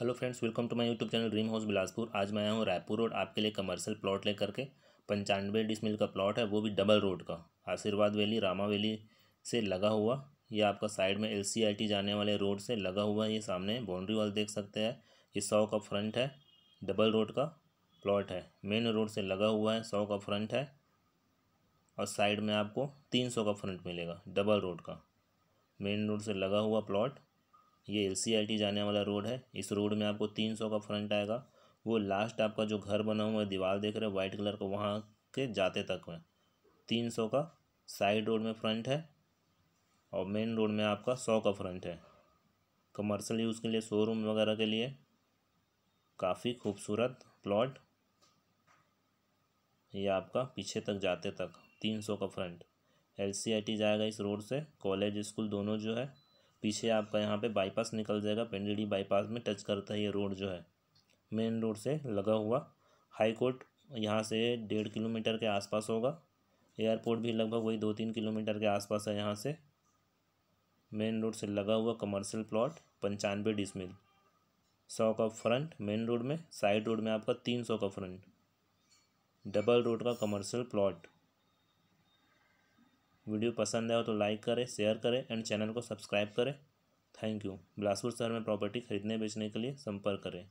hello friends welcome to my YouTube channel dream house Bilaspur आज मैं आया हूँ रायपुर रोड आपके लिए कमर्शियल प्लॉट लेकर के पंचानवे डिसमिल का प्लॉट है वो भी डबल रोड का आशीर्वाद वैली रामा वैली से लगा हुआ ये आपका साइड में एल जाने वाले रोड से लगा हुआ ये सामने बाउंड्री वाल देख सकते हैं ये सौ का फ्रंट है डबल रोड का प्लॉट है मेन रोड से लगा हुआ है सौ का फ्रंट है और साइड में आपको तीन सौ का फ्रंट मिलेगा डबल रोड का मेन रोड से लगा हुआ प्लॉट ये एल जाने वाला रोड है इस रोड में आपको तीन सौ का फ्रंट आएगा वो लास्ट आपका जो घर बना हुआ है दीवार देख रहे हो वाइट कलर का वहाँ के जाते तक में तीन सौ का साइड रोड में फ्रंट है और मेन रोड में आपका सौ का फ्रंट है कमर्शियल यूज़ के लिए शोरूम वगैरह के लिए काफ़ी खूबसूरत प्लॉट ये आपका पीछे तक जाते तक तीन सौ का फ्रंट एल जाएगा इस रोड से कॉलेज स्कूल दोनों जो है पीछे आपका यहाँ पे बाईपास निकल जाएगा पेंडीडी बाईपास में टच करता है ये रोड जो है मेन रोड से लगा हुआ हाई कोर्ट यहाँ से डेढ़ किलोमीटर के आसपास होगा एयरपोर्ट भी लगभग वही दो तीन किलोमीटर के आसपास है यहाँ से मेन रोड से लगा हुआ कमर्शियल प्लॉट पंचानवे डिसमिल सौ का फ्रंट मेन रोड में साइड रोड में आपका तीन सौ का फ्रंट डबल रोड का कमर्शियल प्लॉट वीडियो पसंद आए तो लाइक करें शेयर करें एंड चैनल को सब्सक्राइब करें थैंक यू बिलासपुर शहर में प्रॉपर्टी खरीदने बेचने के लिए संपर्क करें